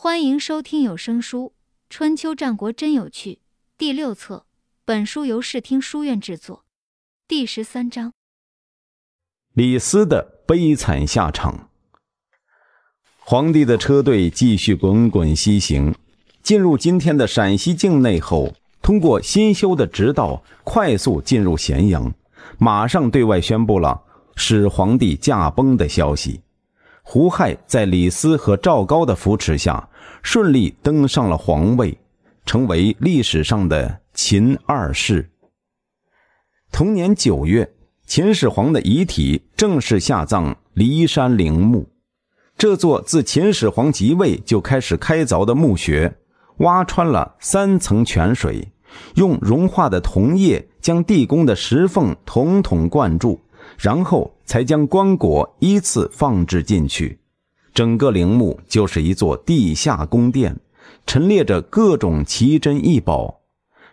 欢迎收听有声书《春秋战国真有趣》第六册。本书由视听书院制作。第十三章：李斯的悲惨下场。皇帝的车队继续滚滚西行，进入今天的陕西境内后，通过新修的直道快速进入咸阳，马上对外宣布了始皇帝驾崩的消息。胡亥在李斯和赵高的扶持下，顺利登上了皇位，成为历史上的秦二世。同年九月，秦始皇的遗体正式下葬骊山陵墓。这座自秦始皇即位就开始开凿的墓穴，挖穿了三层泉水，用融化的铜液将地宫的石缝统统灌注。然后才将棺椁依次放置进去，整个陵墓就是一座地下宫殿，陈列着各种奇珍异宝。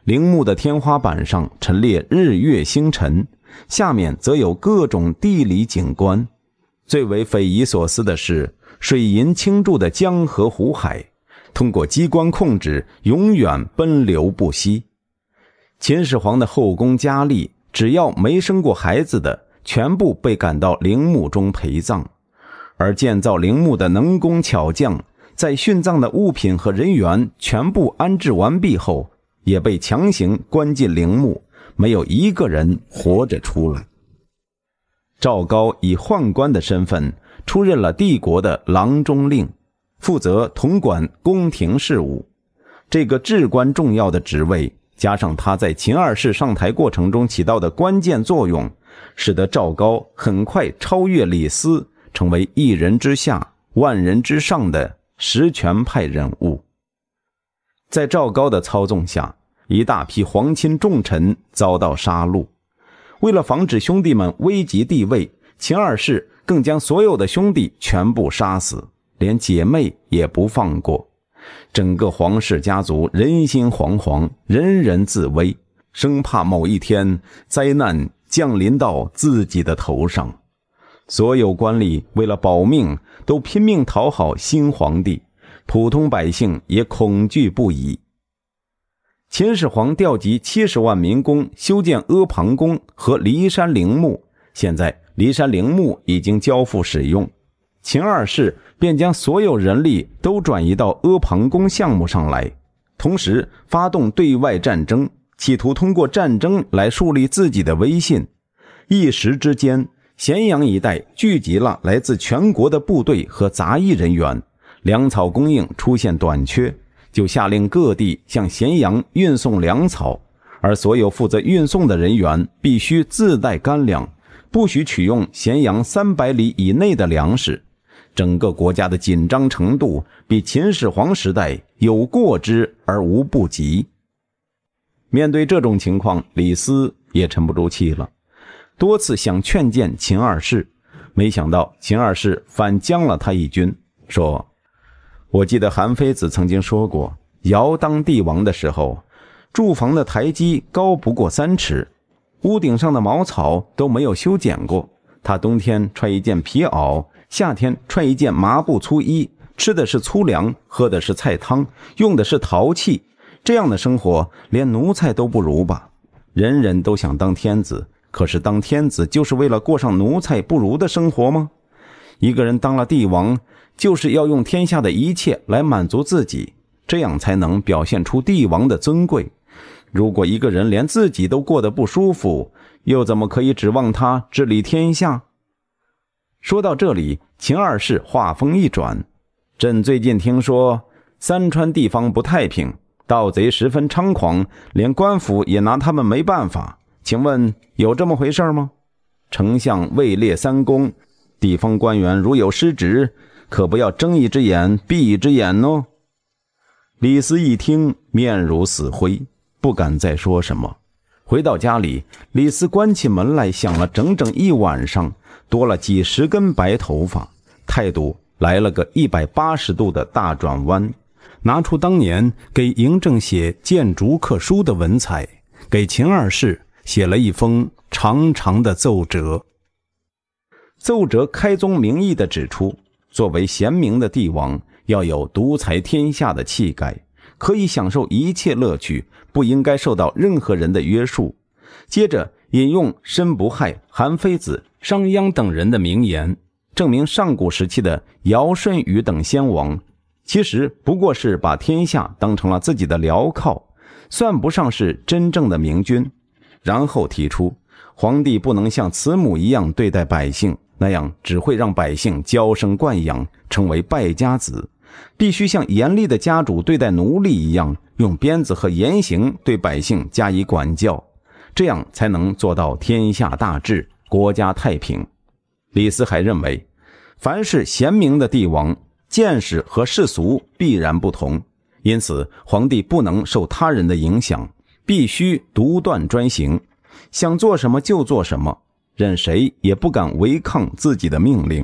陵墓的天花板上陈列日月星辰，下面则有各种地理景观。最为匪夷所思的是，水银倾注的江河湖海，通过机关控制，永远奔流不息。秦始皇的后宫佳丽，只要没生过孩子的。全部被赶到陵墓中陪葬，而建造陵墓的能工巧匠，在殉葬的物品和人员全部安置完毕后，也被强行关进陵墓，没有一个人活着出来。赵高以宦官的身份出任了帝国的郎中令，负责统管宫廷事务。这个至关重要的职位，加上他在秦二世上台过程中起到的关键作用。使得赵高很快超越李斯，成为一人之下、万人之上的实权派人物。在赵高的操纵下，一大批皇亲重臣遭到杀戮。为了防止兄弟们危及帝位，秦二世更将所有的兄弟全部杀死，连姐妹也不放过。整个皇室家族人心惶惶，人人自危，生怕某一天灾难。降临到自己的头上，所有官吏为了保命都拼命讨好新皇帝，普通百姓也恐惧不已。秦始皇调集七十万民工修建阿房宫和骊山陵墓，现在骊山陵墓已经交付使用，秦二世便将所有人力都转移到阿房宫项目上来，同时发动对外战争。企图通过战争来树立自己的威信，一时之间，咸阳一带聚集了来自全国的部队和杂役人员，粮草供应出现短缺，就下令各地向咸阳运送粮草，而所有负责运送的人员必须自带干粮，不许取用咸阳三百里以内的粮食，整个国家的紧张程度比秦始皇时代有过之而无不及。面对这种情况，李斯也沉不住气了，多次想劝谏秦二世，没想到秦二世反将了他一军，说：“我记得韩非子曾经说过，尧当帝王的时候，住房的台基高不过三尺，屋顶上的茅草都没有修剪过。他冬天穿一件皮袄，夏天穿一件麻布粗衣，吃的是粗粮，喝的是菜汤，用的是陶器。”这样的生活连奴才都不如吧？人人都想当天子，可是当天子就是为了过上奴才不如的生活吗？一个人当了帝王，就是要用天下的一切来满足自己，这样才能表现出帝王的尊贵。如果一个人连自己都过得不舒服，又怎么可以指望他治理天下？说到这里，秦二世话锋一转：“朕最近听说三川地方不太平。”盗贼十分猖狂，连官府也拿他们没办法。请问有这么回事吗？丞相位列三公，地方官员如有失职，可不要睁一只眼闭一只眼哦。李斯一听，面如死灰，不敢再说什么。回到家里，李斯关起门来想了整整一晚上，多了几十根白头发，态度来了个一百八十度的大转弯。拿出当年给嬴政写谏逐客书的文采，给秦二世写了一封长长的奏折。奏折开宗明义的指出，作为贤明的帝王，要有独裁天下的气概，可以享受一切乐趣，不应该受到任何人的约束。接着引用申不害、韩非子、商鞅等人的名言，证明上古时期的尧、舜、禹等先王。其实不过是把天下当成了自己的镣铐，算不上是真正的明君。然后提出，皇帝不能像慈母一样对待百姓，那样只会让百姓娇生惯养，成为败家子。必须像严厉的家主对待奴隶一样，用鞭子和严刑对百姓加以管教，这样才能做到天下大治，国家太平。李斯还认为，凡是贤明的帝王。见识和世俗必然不同，因此皇帝不能受他人的影响，必须独断专行，想做什么就做什么，任谁也不敢违抗自己的命令。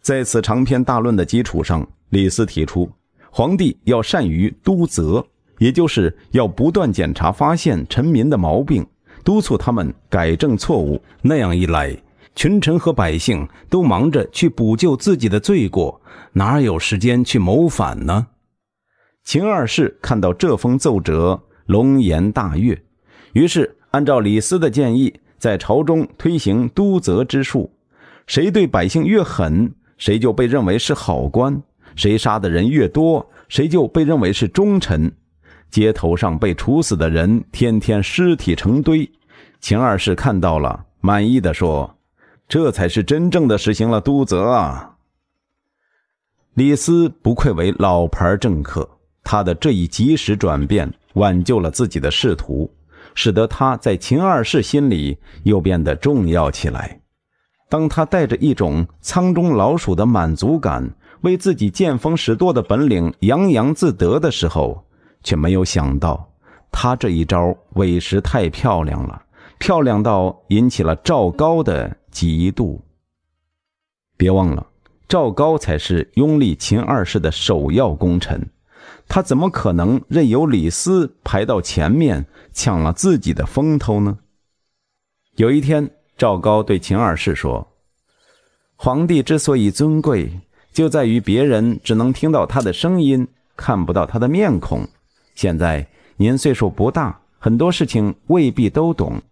在此长篇大论的基础上，李斯提出，皇帝要善于督责，也就是要不断检查发现臣民的毛病，督促他们改正错误。那样一来，群臣和百姓都忙着去补救自己的罪过，哪有时间去谋反呢？秦二世看到这封奏折，龙颜大悦，于是按照李斯的建议，在朝中推行督责之术：谁对百姓越狠，谁就被认为是好官；谁杀的人越多，谁就被认为是忠臣。街头上被处死的人，天天尸体成堆。秦二世看到了，满意的说。这才是真正的实行了督责啊！李斯不愧为老牌政客，他的这一及时转变挽救了自己的仕途，使得他在秦二世心里又变得重要起来。当他带着一种仓中老鼠的满足感，为自己见风使舵的本领洋洋自得的时候，却没有想到他这一招委实太漂亮了，漂亮到引起了赵高的。嫉妒。别忘了，赵高才是拥立秦二世的首要功臣，他怎么可能任由李斯排到前面，抢了自己的风头呢？有一天，赵高对秦二世说：“皇帝之所以尊贵，就在于别人只能听到他的声音，看不到他的面孔。现在您岁数不大，很多事情未必都懂。”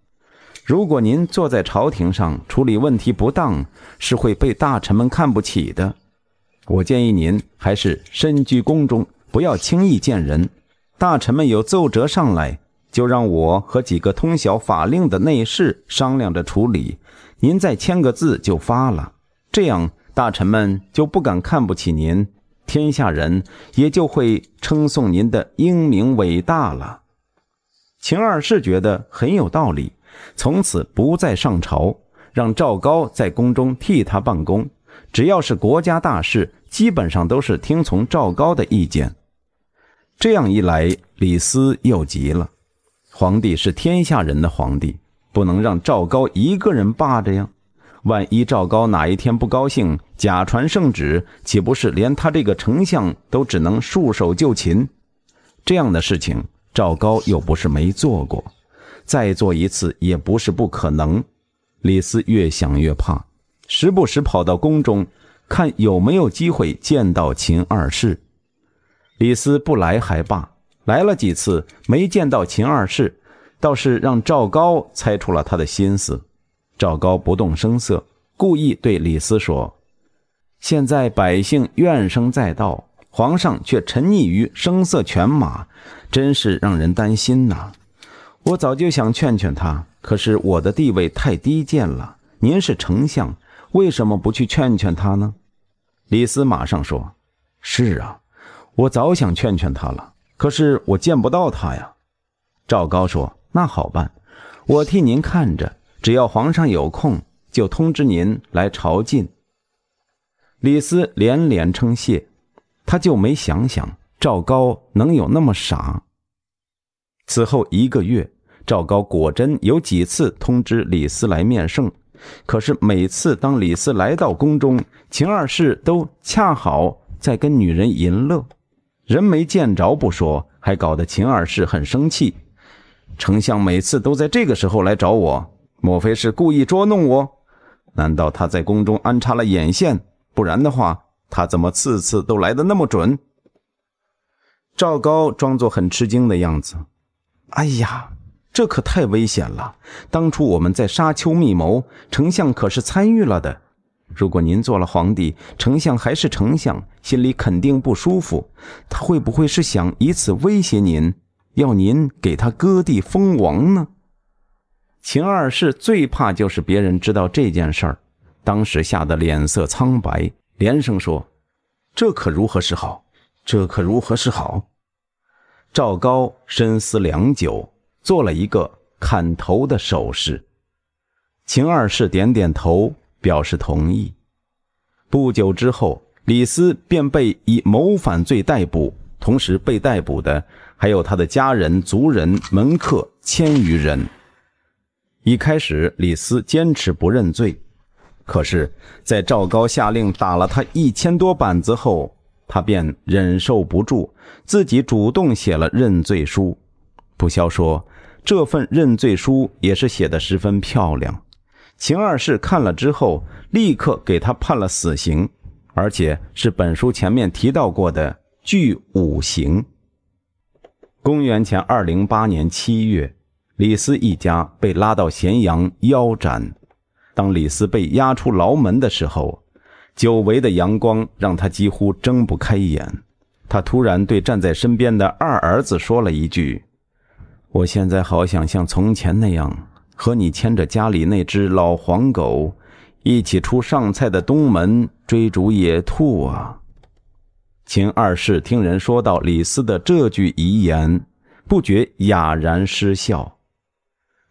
如果您坐在朝廷上处理问题不当，是会被大臣们看不起的。我建议您还是身居宫中，不要轻易见人。大臣们有奏折上来，就让我和几个通晓法令的内侍商量着处理，您再签个字就发了。这样大臣们就不敢看不起您，天下人也就会称颂您的英明伟大了。秦二世觉得很有道理。从此不再上朝，让赵高在宫中替他办公。只要是国家大事，基本上都是听从赵高的意见。这样一来，李斯又急了：皇帝是天下人的皇帝，不能让赵高一个人霸着呀！万一赵高哪一天不高兴，假传圣旨，岂不是连他这个丞相都只能束手就擒？这样的事情，赵高又不是没做过。再做一次也不是不可能，李斯越想越怕，时不时跑到宫中，看有没有机会见到秦二世。李斯不来还罢，来了几次没见到秦二世，倒是让赵高猜出了他的心思。赵高不动声色，故意对李斯说：“现在百姓怨声载道，皇上却沉溺于声色犬马，真是让人担心呐。”我早就想劝劝他，可是我的地位太低贱了。您是丞相，为什么不去劝劝他呢？李斯马上说：“是啊，我早想劝劝他了，可是我见不到他呀。”赵高说：“那好办，我替您看着，只要皇上有空，就通知您来朝觐。”李斯连连称谢，他就没想想赵高能有那么傻。此后一个月。赵高果真有几次通知李斯来面圣，可是每次当李斯来到宫中，秦二世都恰好在跟女人淫乐，人没见着不说，还搞得秦二世很生气。丞相每次都在这个时候来找我，莫非是故意捉弄我？难道他在宫中安插了眼线？不然的话，他怎么次次都来的那么准？赵高装作很吃惊的样子。哎呀！这可太危险了！当初我们在沙丘密谋，丞相可是参与了的。如果您做了皇帝，丞相还是丞相，心里肯定不舒服。他会不会是想以此威胁您，要您给他割地封王呢？秦二世最怕就是别人知道这件事儿，当时吓得脸色苍白，连声说：“这可如何是好？这可如何是好？”赵高深思良久。做了一个砍头的手势，秦二世点点头表示同意。不久之后，李斯便被以谋反罪逮捕，同时被逮捕的还有他的家人、族人、门客千余人。一开始，李斯坚持不认罪，可是，在赵高下令打了他一千多板子后，他便忍受不住，自己主动写了认罪书。不消说。这份认罪书也是写的十分漂亮，秦二世看了之后，立刻给他判了死刑，而且是本书前面提到过的具五刑。公元前二零八年七月，李斯一家被拉到咸阳腰斩。当李斯被押出牢门的时候，久违的阳光让他几乎睁不开眼。他突然对站在身边的二儿子说了一句。我现在好想像从前那样，和你牵着家里那只老黄狗，一起出上菜的东门追逐野兔啊！秦二世听人说到李斯的这句遗言，不觉哑然失笑。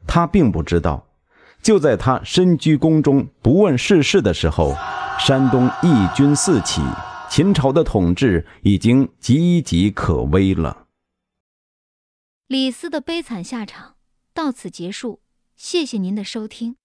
他并不知道，就在他身居宫中不问世事的时候，山东义军四起，秦朝的统治已经岌岌可危了。李斯的悲惨下场到此结束，谢谢您的收听。